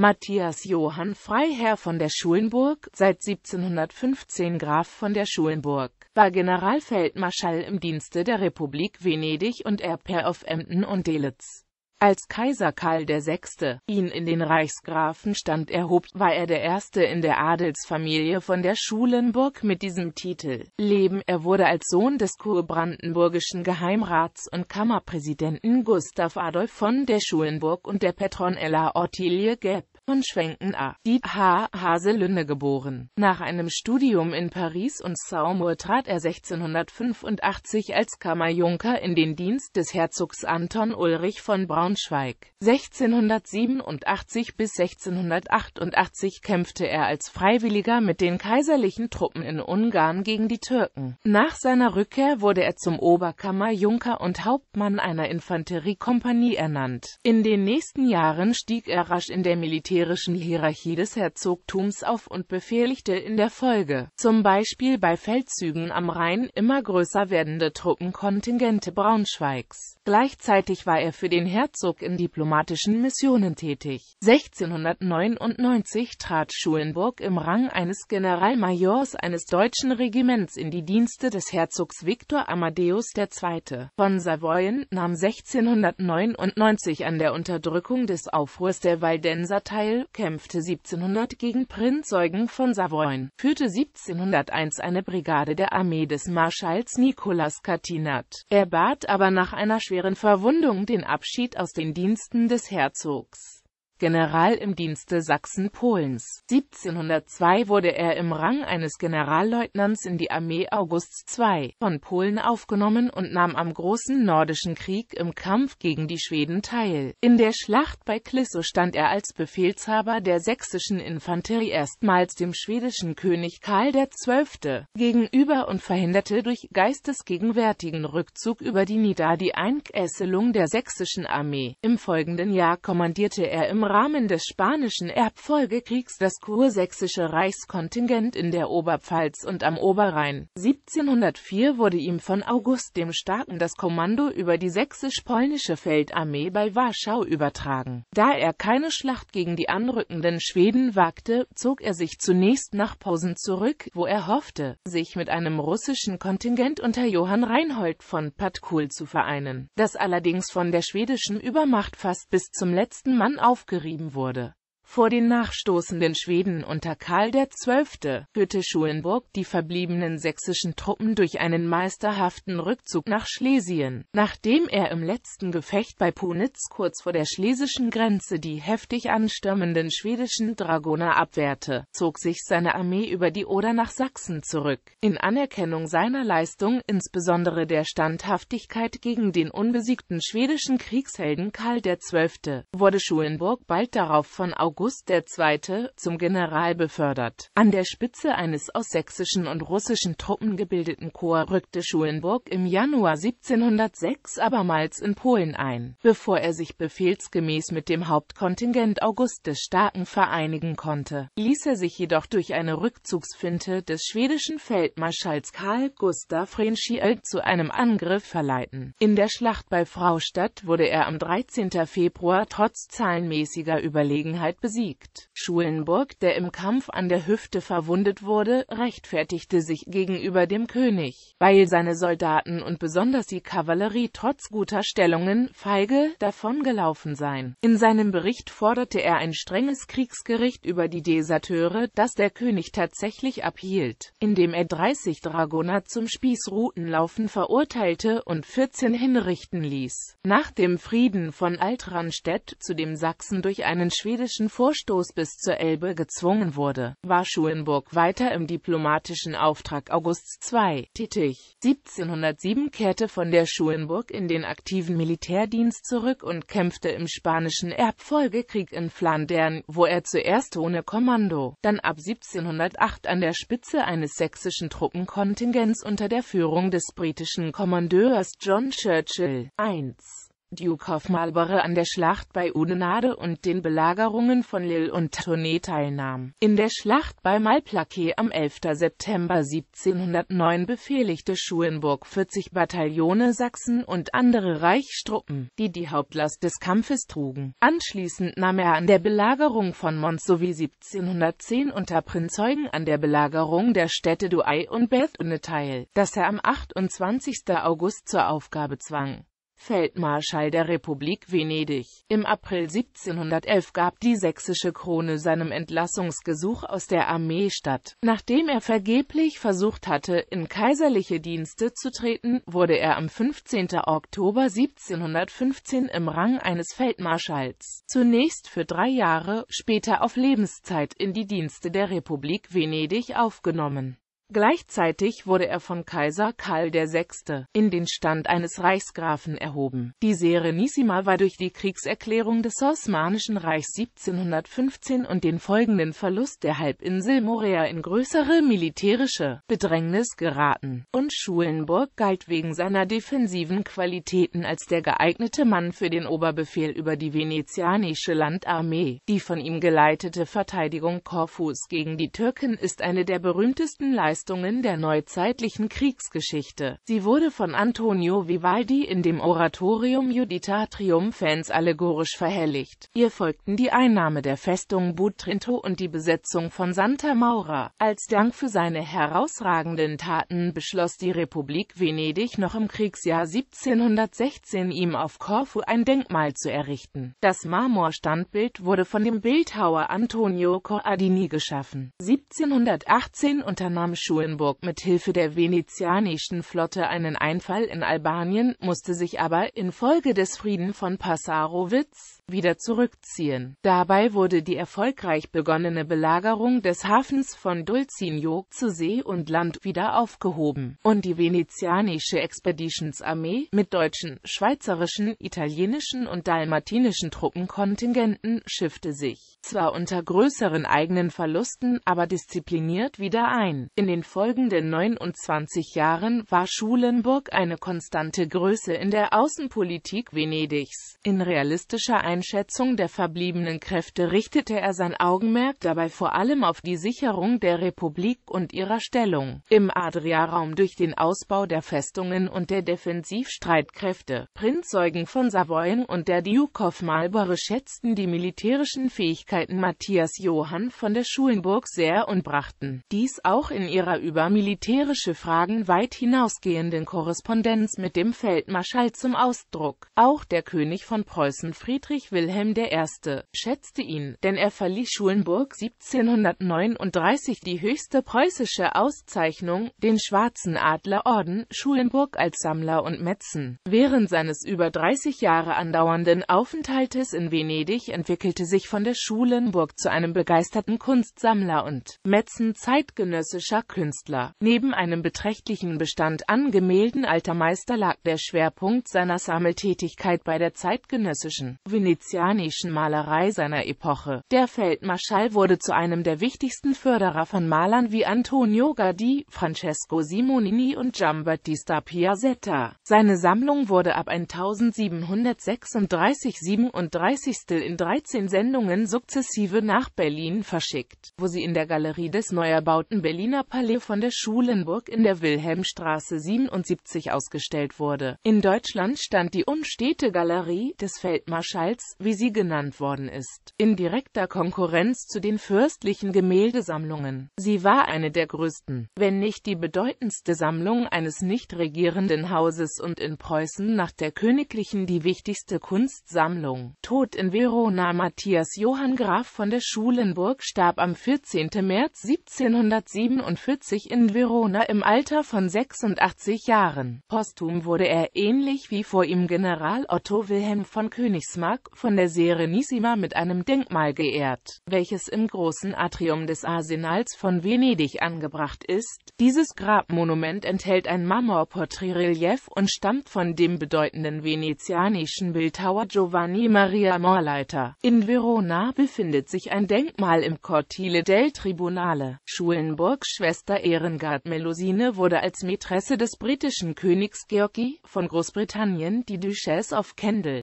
Matthias Johann Freiherr von der Schulenburg, seit 1715 Graf von der Schulenburg, war Generalfeldmarschall im Dienste der Republik Venedig und Erbherr auf Emden und Delitz. Als Kaiser Karl VI. ihn in den Reichsgrafenstand erhob, war er der erste in der Adelsfamilie von der Schulenburg mit diesem Titel. Leben er wurde als Sohn des kurbrandenburgischen Geheimrats und Kammerpräsidenten Gustav Adolf von der Schulenburg und der Petronella Ottilie Gepp von Schwenken A. Die H. Haselünne geboren. Nach einem Studium in Paris und Saumur trat er 1685 als Kammerjunker in den Dienst des Herzogs Anton Ulrich von Braunschweig. 1687 bis 1688 kämpfte er als Freiwilliger mit den kaiserlichen Truppen in Ungarn gegen die Türken. Nach seiner Rückkehr wurde er zum Oberkammerjunker und Hauptmann einer Infanteriekompanie ernannt. In den nächsten Jahren stieg er rasch in der Militär militärischen Hierarchie des Herzogtums auf und befehligte in der Folge, zum Beispiel bei Feldzügen am Rhein, immer größer werdende Truppenkontingente Braunschweigs. Gleichzeitig war er für den Herzog in diplomatischen Missionen tätig. 1699 trat Schulenburg im Rang eines Generalmajors eines deutschen Regiments in die Dienste des Herzogs Viktor Amadeus II. von Savoyen, nahm 1699 an der Unterdrückung des Aufruhrs der Waldenser teil Teil, kämpfte 1700 gegen Prinz Eugen von Savoyen, führte 1701 eine Brigade der Armee des Marschalls Nicolas Catinat. Er bat aber nach einer schweren Verwundung den Abschied aus den Diensten des Herzogs. General im Dienste Sachsen-Polens. 1702 wurde er im Rang eines Generalleutnants in die Armee August II. von Polen aufgenommen und nahm am Großen Nordischen Krieg im Kampf gegen die Schweden teil. In der Schlacht bei Clissow stand er als Befehlshaber der sächsischen Infanterie erstmals dem schwedischen König Karl XII. gegenüber und verhinderte durch geistesgegenwärtigen Rückzug über die Nieder die Einkesselung der sächsischen Armee. Im folgenden Jahr kommandierte er im Rahmen des Spanischen Erbfolgekriegs das kursächsische Reichskontingent in der Oberpfalz und am Oberrhein. 1704 wurde ihm von August dem Starken das Kommando über die sächsisch-polnische Feldarmee bei Warschau übertragen. Da er keine Schlacht gegen die anrückenden Schweden wagte, zog er sich zunächst nach Posen zurück, wo er hoffte, sich mit einem russischen Kontingent unter Johann Reinhold von Patkul zu vereinen, das allerdings von der schwedischen Übermacht fast bis zum letzten Mann aufgerieben betrieben wurde vor den nachstoßenden Schweden unter Karl XII. führte Schulenburg die verbliebenen sächsischen Truppen durch einen meisterhaften Rückzug nach Schlesien, nachdem er im letzten Gefecht bei Punitz kurz vor der schlesischen Grenze die heftig anstürmenden schwedischen Dragoner abwehrte, zog sich seine Armee über die Oder nach Sachsen zurück. In Anerkennung seiner Leistung, insbesondere der Standhaftigkeit gegen den unbesiegten schwedischen Kriegshelden Karl XII., wurde Schulenburg bald darauf von August August II. zum General befördert. An der Spitze eines aus sächsischen und russischen Truppen gebildeten Korps rückte Schulenburg im Januar 1706 abermals in Polen ein, bevor er sich befehlsgemäß mit dem Hauptkontingent August des Starken vereinigen konnte, ließ er sich jedoch durch eine Rückzugsfinte des schwedischen Feldmarschalls Karl Gustav Renschiel zu einem Angriff verleiten. In der Schlacht bei Fraustadt wurde er am 13. Februar trotz zahlenmäßiger Überlegenheit besiegt. Schulenburg, der im Kampf an der Hüfte verwundet wurde, rechtfertigte sich gegenüber dem König, weil seine Soldaten und besonders die Kavallerie trotz guter Stellungen feige davongelaufen seien. In seinem Bericht forderte er ein strenges Kriegsgericht über die Deserteure, das der König tatsächlich abhielt, indem er 30 Dragoner zum Spießrutenlaufen verurteilte und 14 hinrichten ließ. Nach dem Frieden von Altranstedt, zu dem Sachsen durch einen schwedischen Vorstoß bis zur Elbe gezwungen wurde, war Schulenburg weiter im diplomatischen Auftrag Augusts II. tätig. 1707 kehrte von der Schulenburg in den aktiven Militärdienst zurück und kämpfte im Spanischen Erbfolgekrieg in Flandern, wo er zuerst ohne Kommando, dann ab 1708 an der Spitze eines sächsischen Truppenkontingents unter der Führung des britischen Kommandeurs John Churchill 1 Duke of Marlborough an der Schlacht bei Oudenarde und den Belagerungen von Lille und Tournai teilnahm. In der Schlacht bei Malplaquet am 11. September 1709 befehligte Schulenburg 40 Bataillone Sachsen und andere Reichstruppen, die die Hauptlast des Kampfes trugen. Anschließend nahm er an der Belagerung von Mons sowie 1710 unter Prinz Eugen an der Belagerung der Städte Douai und Bethune teil, das er am 28. August zur Aufgabe zwang. Feldmarschall der Republik Venedig. Im April 1711 gab die sächsische Krone seinem Entlassungsgesuch aus der Armee statt. Nachdem er vergeblich versucht hatte, in kaiserliche Dienste zu treten, wurde er am 15. Oktober 1715 im Rang eines Feldmarschalls, zunächst für drei Jahre, später auf Lebenszeit in die Dienste der Republik Venedig aufgenommen Gleichzeitig wurde er von Kaiser Karl VI. in den Stand eines Reichsgrafen erhoben. Die Serenissima war durch die Kriegserklärung des Osmanischen Reichs 1715 und den folgenden Verlust der Halbinsel Morea in größere militärische Bedrängnis geraten, und Schulenburg galt wegen seiner defensiven Qualitäten als der geeignete Mann für den Oberbefehl über die venezianische Landarmee. Die von ihm geleitete Verteidigung Korfus gegen die Türken ist eine der berühmtesten Leistungen Leistungen der neuzeitlichen Kriegsgeschichte. Sie wurde von Antonio Vivaldi in dem Oratorium Judita Triumphans allegorisch verhelligt. Ihr folgten die Einnahme der Festung Butrinto und die Besetzung von Santa Maura. Als Dank für seine herausragenden Taten beschloss die Republik Venedig noch im Kriegsjahr 1716 ihm auf Korfu ein Denkmal zu errichten. Das Marmorstandbild wurde von dem Bildhauer Antonio Corradini geschaffen. 1718 unternahm Schulenburg mit Hilfe der venezianischen Flotte einen Einfall in Albanien, musste sich aber infolge des Frieden von Passarowitz wieder zurückziehen. Dabei wurde die erfolgreich begonnene Belagerung des Hafens von Dulcinio zu See und Land wieder aufgehoben und die venezianische Expeditions Armee mit deutschen, schweizerischen, italienischen und dalmatinischen Truppenkontingenten schiffte sich, zwar unter größeren eigenen Verlusten, aber diszipliniert wieder ein. In den den folgenden 29 Jahren war Schulenburg eine konstante Größe in der Außenpolitik Venedigs. In realistischer Einschätzung der verbliebenen Kräfte richtete er sein Augenmerk dabei vor allem auf die Sicherung der Republik und ihrer Stellung im Adriaraum durch den Ausbau der Festungen und der Defensivstreitkräfte. Prinz Eugen von Savoyen und der Duke of Marlborough schätzten die militärischen Fähigkeiten Matthias Johann von der Schulenburg sehr und brachten dies auch in ihrer ihrer über militärische Fragen weit hinausgehenden Korrespondenz mit dem Feldmarschall zum Ausdruck. Auch der König von Preußen Friedrich Wilhelm I. schätzte ihn, denn er verlieh Schulenburg 1739 die höchste preußische Auszeichnung, den Schwarzen Adlerorden, Schulenburg als Sammler und Metzen. Während seines über 30 Jahre andauernden Aufenthaltes in Venedig entwickelte sich von der Schulenburg zu einem begeisterten Kunstsammler und Metzen zeitgenössischer Künstler. Neben einem beträchtlichen Bestand an Gemälden alter Meister lag der Schwerpunkt seiner Sammeltätigkeit bei der zeitgenössischen venezianischen Malerei seiner Epoche. Der Feldmarschall wurde zu einem der wichtigsten Förderer von Malern wie Antonio Gardi, Francesco Simonini und Giambattista Piazzetta. Seine Sammlung wurde ab 1736 37 in 13 Sendungen sukzessive nach Berlin verschickt, wo sie in der Galerie des neuerbauten erbauten Berliner Palais von der Schulenburg in der Wilhelmstraße 77 ausgestellt wurde. In Deutschland stand die Unstete Galerie des Feldmarschalls, wie sie genannt worden ist, in direkter Konkurrenz zu den fürstlichen Gemäldesammlungen. Sie war eine der größten, wenn nicht die bedeutendste Sammlung eines nicht regierenden Hauses und in Preußen nach der königlichen die wichtigste Kunstsammlung. Tod in Verona Matthias Johann Graf von der Schulenburg starb am 14. März 1757 1940 in Verona im Alter von 86 Jahren. Posthum wurde er, ähnlich wie vor ihm General Otto Wilhelm von Königsmark, von der Serenissima mit einem Denkmal geehrt, welches im großen Atrium des Arsenals von Venedig angebracht ist. Dieses Grabmonument enthält ein Marmorporträtrelief und stammt von dem bedeutenden venezianischen Bildhauer Giovanni Maria Morleiter. In Verona befindet sich ein Denkmal im Cortile del Tribunale, Schulenburg-Schwester Schwester Ehrengard Melusine wurde als Mätresse des britischen Königs Georgi von Großbritannien die Duchess of Kendal